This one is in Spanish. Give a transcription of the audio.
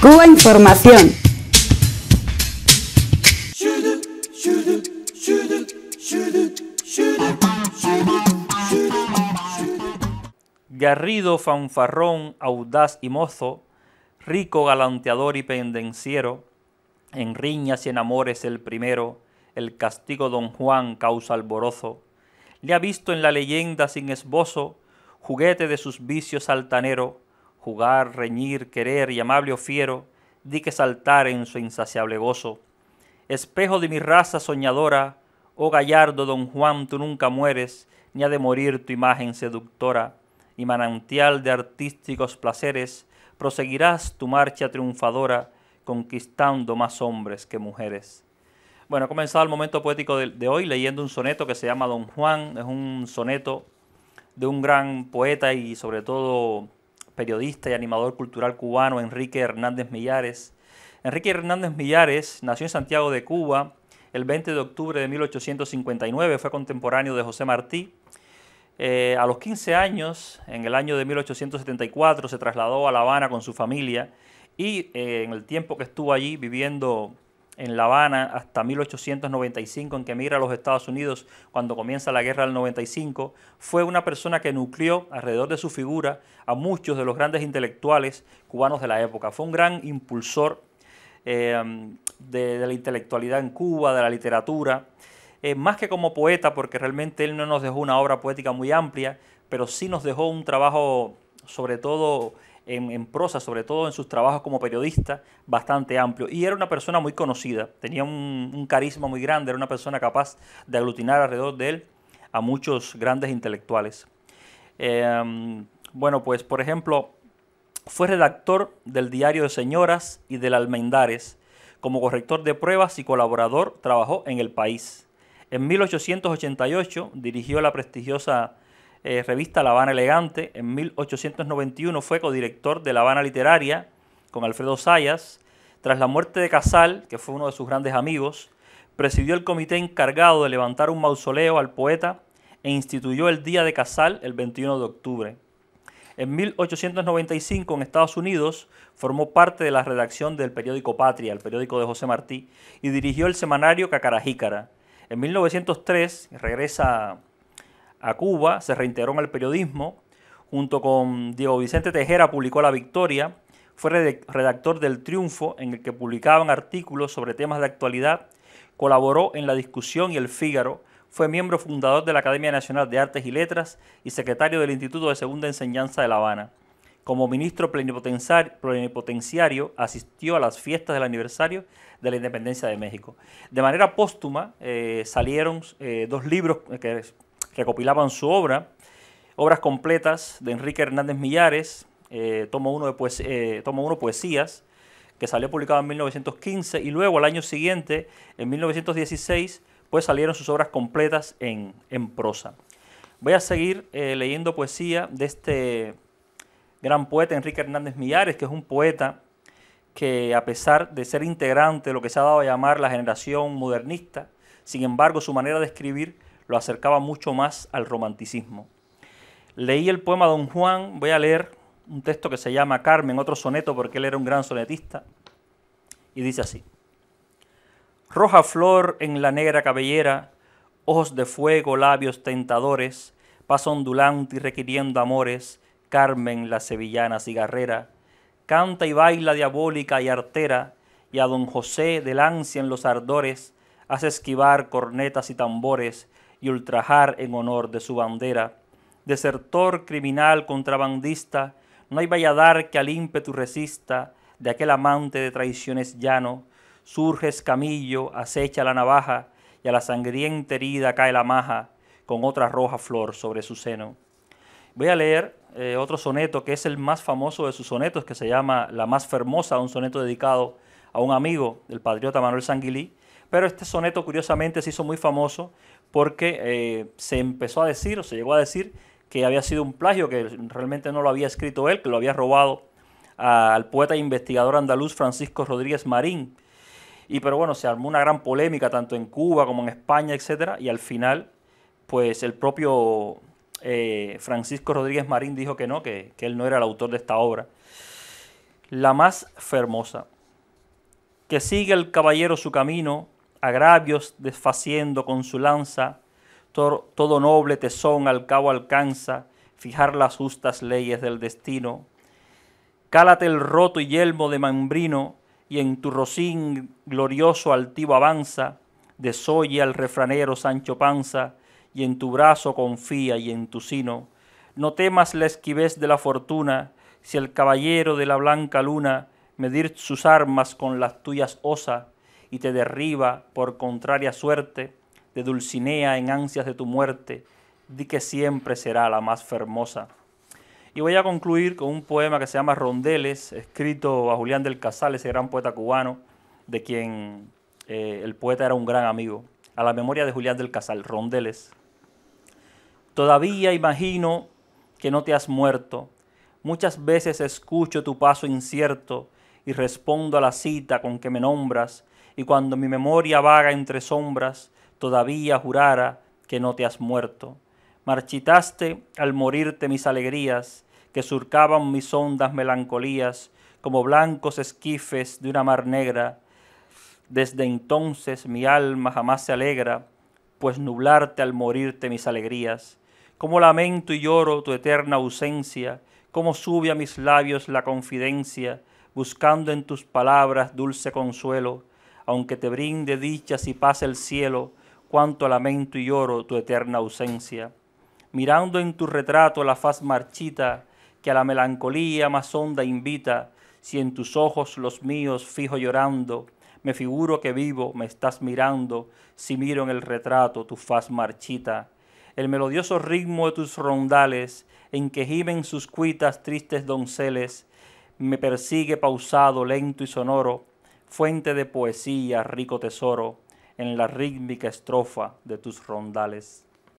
Cuba Información. Garrido, fanfarrón, audaz y mozo, rico galanteador y pendenciero, en riñas y en amores el primero, el castigo don Juan causa alborozo. Le ha visto en la leyenda sin esbozo, juguete de sus vicios altanero, jugar, reñir, querer y amable o fiero, di que saltar en su insaciable gozo. Espejo de mi raza soñadora, oh gallardo don Juan, tú nunca mueres, ni ha de morir tu imagen seductora, y manantial de artísticos placeres, proseguirás tu marcha triunfadora, conquistando más hombres que mujeres. Bueno, he comenzado el momento poético de, de, hoy leyendo un soneto que se llama Don Juan. Es un soneto de un gran poeta y sobre todo periodista y animador cultural cubano Enrique Hernández Millares. Enrique Hernández Millares nació en Santiago de Cuba el 20 de octubre de 1859, fue contemporáneo de José Martí. Eh, a los 15 años, en el año de 1874, se trasladó a La Habana con su familia y eh, en el tiempo que estuvo allí viviendo en La Habana hasta 1895, en que emigra a los Estados Unidos cuando comienza la guerra del 95, fue una persona que nucleó alrededor de su figura a muchos de los grandes intelectuales cubanos de la época. Fue un gran impulsor eh, de, la intelectualidad en Cuba, de la literatura, eh, más que como poeta, porque realmente él no nos dejó una obra poética muy amplia, pero sí nos dejó un trabajo sobre todo en, prosa, sobre todo en sus trabajos como periodista, bastante amplio. Y era una persona muy conocida, tenía un, carisma muy grande, era una persona capaz de aglutinar alrededor de él a muchos grandes intelectuales. Em, bueno, pues por ejemplo, fue redactor del Diario de Señoras y del Almendares. Como corrector de pruebas y colaborador, trabajó en El País. En 1888 dirigió la prestigiosa eh, revista La Habana Elegante. En 1891 fue codirector de La Habana Literaria con Alfredo Sayas. Tras la muerte de Casal, que fue uno de sus grandes amigos, presidió el comité encargado de levantar un mausoleo al poeta e instituyó el Día de Casal el 21 de octubre. En 1895 en Estados Unidos formó parte de la redacción del periódico Patria, el periódico de José Martí, y dirigió el semanario Cacarajícara. En 1903 regresa a Cuba, se reintegró en el periodismo, junto con Diego Vicente Tejera publicó La Victoria, fue redactor del Triunfo, en el que publicaban artículos sobre temas de actualidad, colaboró en La Discusión y El Fígaro, fue miembro fundador de la Academia Nacional de Artes y Letras y secretario del Instituto de Segunda Enseñanza de La Habana. Como ministro plenipotenciario, asistió a las fiestas del aniversario de la independencia de México. De manera póstuma eh, salieron eh, dos libros que recopilaban su obra, obras completas de Enrique Hernández Millares, eh, tomo, uno de eh, Poesías, que salió publicado en 1915, y luego al año siguiente, en 1916, pues salieron sus obras completas en, prosa. Voy a seguir eh, leyendo poesía de este gran poeta Enrique Hernández Millares, que es un poeta que a pesar de ser integrante de lo que se ha dado a llamar la generación modernista, sin embargo su manera de escribir lo acercaba mucho más al romanticismo. Leí el poema Don Juan, voy a leer un texto que se llama Carmen, otro soneto porque él era un gran sonetista, y dice así. Roja flor en la negra cabellera, ojos de fuego, labios tentadores, paso ondulante y requiriendo amores, Carmen la sevillana cigarrera, canta y baila diabólica y artera, y a don José del ansia en los ardores, hace esquivar cornetas y tambores, y ultrajar en honor de su bandera. Desertor, criminal, contrabandista, no hay valladar que al ímpetu resista de aquel amante de traiciones llano. Surge escamillo, acecha la navaja, y a la sangrienta herida cae la maja con otra roja flor sobre su seno. Voy a leer eh, otro soneto que es el más famoso de sus sonetos, que se llama La más fermosa, un soneto dedicado a un amigo, el patriota Manuel Sanguilí. Pero este soneto, curiosamente, se hizo muy famoso porque eh, se empezó a decir, o se llegó a decir, que había sido un plagio, que realmente no lo había escrito él, que lo había robado al poeta e investigador andaluz Francisco Rodríguez Marín. Y pero bueno, se armó una gran polémica tanto en Cuba como en España, etcétera, y al final, pues el propio eh, Francisco Rodríguez Marín dijo que no, que, que él no era el autor de esta obra. La más fermosa. Que sigue el caballero su camino, agravios desfaciendo con su lanza, todo, noble tesón al cabo alcanza, fijar las justas leyes del destino. Cálate el roto y yelmo de Mambrino, y en tu rocín glorioso altivo avanza, desoye al refranero Sancho Panza, y en tu brazo confía y en tu sino. No temas la esquivez de la fortuna, si el caballero de la blanca luna medir sus armas con las tuyas osa, y te derriba por contraria suerte, de Dulcinea en ansias de tu muerte, di que siempre será la más fermosa. Y voy a concluir con un poema que se llama Rondeles, escrito a Julián del Casal, ese gran poeta cubano, de quien eh, el poeta era un gran amigo. A la memoria de Julián del Casal, Rondeles. Todavía imagino que no te has muerto. Muchas veces escucho tu paso incierto y respondo a la cita con que me nombras, y cuando mi memoria vaga entre sombras, todavía jurara que no te has muerto. Marchitaste al morirte mis alegrías, que surcaban mis hondas melancolías, como blancos esquifes de una mar negra. Desde entonces mi alma jamás se alegra, pues nublarte al morirte mis alegrías. Como lamento y lloro tu eterna ausencia, como sube a mis labios la confidencia buscando en tus palabras dulce consuelo, aunque te brinde dichas y pase el cielo, cuánto lamento y lloro tu eterna ausencia. Mirando en tu retrato la faz marchita, que a la melancolía más honda invita, si en tus ojos los míos fijo llorando, me figuro que vivo, me estás mirando, si miro en el retrato tu faz marchita. El melodioso ritmo de tus rondales, en que gimen sus cuitas tristes donceles, me persigue pausado, lento y sonoro, fuente de poesía, rico tesoro, en la rítmica estrofa de tus rondales.